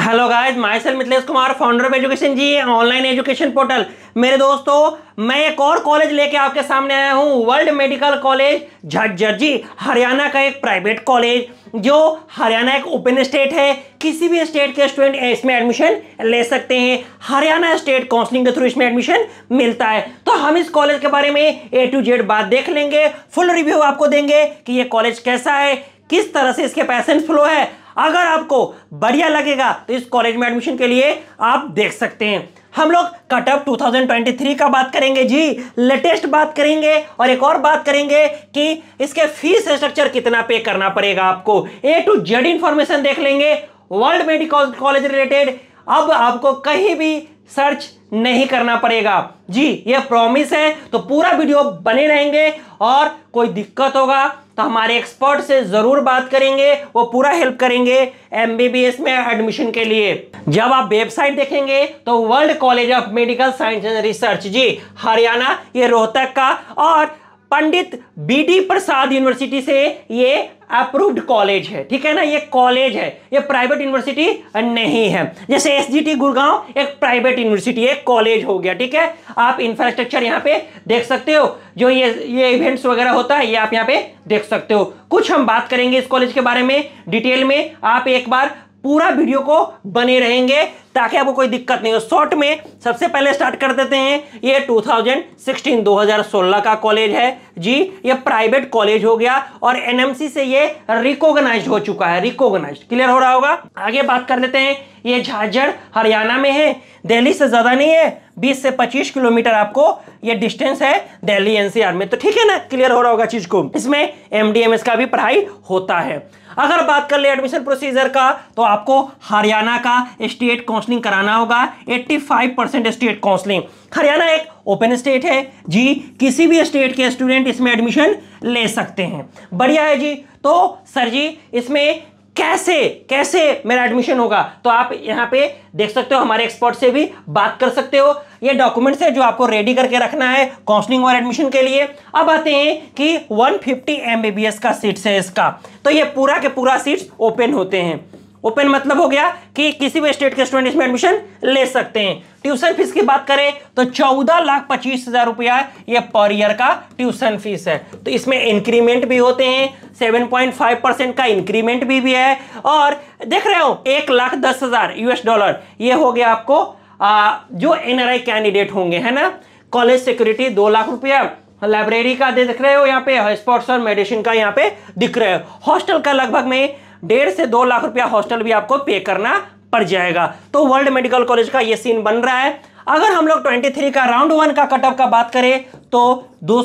hello guys myself Mithilesh Kumar founder of education G online education portal मेरे दोस्तों मैं एक और कॉलेज लेके आपके सामने आया हूँ वर्ल्ड मेडिकल कॉलेज झज्जर जी हरियाणा का एक प्राइवेट कॉलेज जो हरियाणा एक ओपन स्टेट है किसी भी स्टेट के स्टूडेंट इसमें एडमिशन ले सकते हैं हरियाणा स्टेट काउंसलिंग के थ्रू इसमें एडमिशन मिलता है तो हम इस कॉलेज के बारे में ए टू जेड बात देख लेंगे फुल रिव्यू आपको देंगे कि ये कॉलेज कैसा है किस तरह से इसके पैसेंट फ्लो है अगर आपको बढ़िया लगेगा तो इस कॉलेज में एडमिशन के लिए आप देख सकते हैं हम लोग कटअप 2023 का बात करेंगे जी लेटेस्ट बात करेंगे और एक और बात करेंगे कि इसके फीस स्ट्रक्चर कितना पे करना पड़ेगा आपको ए टू जेड इंफॉर्मेशन देख लेंगे वर्ल्ड मेडिकल कॉलेज रिलेटेड अब आपको कहीं भी सर्च नहीं करना पड़ेगा जी ये प्रॉमिस है तो पूरा वीडियो बने रहेंगे और कोई दिक्कत होगा तो हमारे एक्सपर्ट से ज़रूर बात करेंगे वो पूरा हेल्प करेंगे एमबीबीएस में एडमिशन के लिए जब आप वेबसाइट देखेंगे तो world college of medical science and research जी हरियाणा ये रोहतक का और पंडित बीडी प्रसाद यूनिवर्सिटी से ये अप्रूव्ड कॉलेज है ठीक है ना ये कॉलेज है ये प्राइवेट यूनिवर्सिटी नहीं है जैसे एसजीटी गुड़गांव एक प्राइवेट यूनिवर्सिटी एक कॉलेज हो गया ठीक है आप इंफ्रास्ट्रक्चर यहाँ पे देख सकते हो जो ये ये इवेंट्स वगैरह होता है ये आप यहाँ पे देख सकते हो कुछ हम बात करेंगे इस कॉलेज के बारे में डिटेल में आप एक बार पूरा वीडियो को बने रहेंगे ताकि आपको कोई दिक्कत नहीं हो शॉर्ट में सबसे पहले स्टार्ट कर देते हैं ये 2016 2016 का कॉलेज है जी ये प्राइवेट कॉलेज हो गया और एनएमसी से ये रिकॉग्नाइज हो चुका है रिकॉग्नाइज क्लियर हो रहा होगा आगे बात कर लेते हैं ये झाझर हरियाणा में है दिल्ली से ज़्यादा नहीं है 20 से 25 किलोमीटर आपको ये डिस्टेंस है दिल्ली एनसीआर में तो ठीक है ना क्लियर हो रहा होगा चीज़ को इसमें एमडीएमएस का भी पढ़ाई होता है अगर बात कर ले एडमिशन प्रोसीजर का तो आपको हरियाणा का स्टेट कौन काउंसलिंग कराना होगा 85 परसेंट स्टेट काउंसलिंग हरियाणा एक ओपन स्टेट है जी किसी भी स्टेट के स्टूडेंट इसमें एडमिशन ले सकते हैं बढ़िया है जी तो सर जी इसमें कैसे कैसे मेरा एडमिशन होगा तो आप यहाँ पे देख सकते हो हमारे एक्सपर्ट से भी बात कर सकते हो ये डॉक्यूमेंट्स है जो आपको रेडी करके रखना है काउंसलिंग और एडमिशन के लिए अब आते हैं कि 150 एमबीबीएस का सीट्स है इसका तो ये पूरा के पूरा सीट्स ओपन होते हैं ओपन मतलब हो गया कि किसी भी स्टेट के स्टूडेंट इसमें एडमिशन ले सकते हैं ट्यूशन फीस की बात करें तो चौदह लाख पच्चीस हजार रुपया यह पर ईयर का ट्यूशन फीस है तो इसमें इंक्रीमेंट भी होते हैं सेवन पॉइंट फाइव परसेंट का इंक्रीमेंट भी, भी है और देख रहे हो एक लाख दस हजार यूएस डॉलर यह हो गया आपको आ, जो एनआरआई कैंडिडेट होंगे है ना कॉलेज सिक्योरिटी दो लाख रुपया लाइब्रेरी का दिख रहे हो यहाँ पे स्पोर्ट्स और मेडिसिन का यहाँ पे दिख रहे हो हॉस्टल का लगभग में डेढ़ से दो लाख रुपया हॉस्टल भी आपको पे करना पड़ जाएगा तो वर्ल्ड मेडिकल कॉलेज का ये सीन बन रहा है अगर हम लोग 23 का राउंड वन का कटअप का बात करें तो दो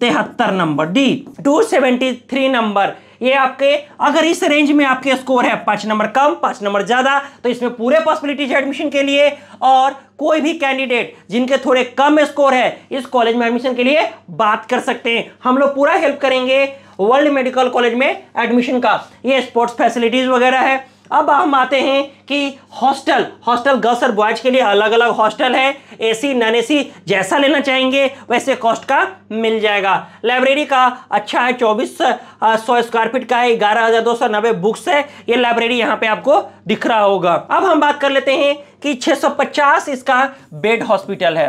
तिहत्तर नंबर डी 273 नंबर ये आपके अगर इस रेंज में आपके स्कोर है पांच नंबर कम पांच नंबर ज़्यादा तो इसमें पूरे पॉसिबिलिटीज है एडमिशन के लिए और कोई भी कैंडिडेट जिनके थोड़े कम स्कोर है इस कॉलेज में एडमिशन के लिए बात कर सकते हैं हम लोग पूरा हेल्प करेंगे वर्ल्ड मेडिकल कॉलेज में एडमिशन का ये स्पोर्ट्स फैसिलिटीज़ वगैरह है अब हम आते हैं कि हॉस्टल हॉस्टल गर्ल्स और बॉयज के लिए अलग अलग हॉस्टल है एसी नॉन एसी जैसा लेना चाहेंगे वैसे कॉस्ट का मिल जाएगा लाइब्रेरी का अच्छा है चौबीस सौ स्क्वायर फीट का है ग्यारह हज़ार दो सौ नब्बे बुक्स है ये लाइब्रेरी यहाँ पे आपको दिख रहा होगा अब हम बात कर लेते हैं कि 650 इसका बेड हॉस्पिटल है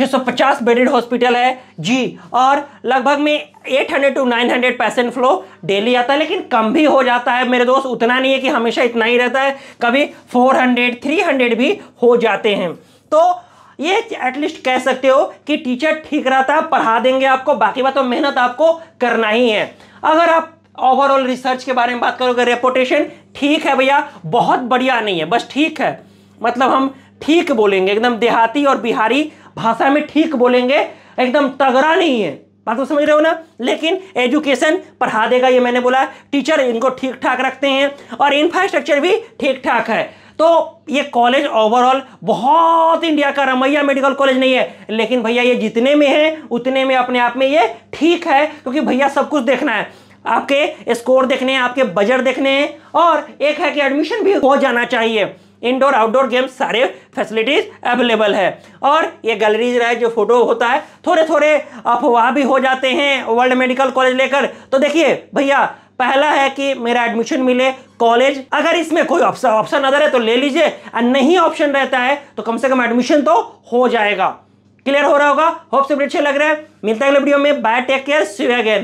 650 बेडेड हॉस्पिटल है जी और लगभग में 800 टू 900 पेशेंट फ्लो डेली आता है लेकिन कम भी हो जाता है मेरे दोस्त उतना नहीं है कि हमेशा इतना ही रहता है कभी 400 300 भी हो जाते हैं तो ये एटलीस्ट कह सकते हो कि टीचर ठीक रहता है पढ़ा देंगे आपको बाकी बात तो मेहनत आपको करना ही है अगर आप ओवरऑल रिसर्च के बारे में बात करोगे रेपुटेशन ठीक है भैया बहुत बढ़िया नहीं है बस ठीक है मतलब हम ठीक बोलेंगे एकदम देहाती और बिहारी भाषा में ठीक बोलेंगे एकदम तगड़ा नहीं है बात को समझ रहे हो ना लेकिन एजुकेशन पढ़ा देगा ये मैंने बोला टीचर इनको ठीक ठाक रखते हैं और इंफ्रास्ट्रक्चर भी ठीक ठाक है तो ये कॉलेज ओवरऑल बहुत इंडिया का रमैया मेडिकल कॉलेज नहीं है लेकिन भैया ये जितने में है उतने में अपने आप में ये ठीक है क्योंकि भैया सब कुछ देखना है आपके स्कोर देखने हैं आपके बजट देखने हैं और एक है कि एडमिशन भी हो जाना चाहिए इंडोर आउटडोर गेम्स सारे फैसिलिटीज अवेलेबल है और ये गैलरीज रहा है जो फोटो होता है थोड़े थोड़े अफवाह भी हो जाते हैं वर्ल्ड मेडिकल कॉलेज लेकर तो देखिए भैया पहला है कि मेरा एडमिशन मिले कॉलेज अगर इसमें कोई ऑप्शन ऑप्शन अदर है तो ले लीजिए और नहीं ऑप्शन रहता है तो कम से कम एडमिशन तो हो जाएगा क्लियर हो रहा होगा होप से अच्छे लग रहा है मिलता है वीडियो में bye take care see again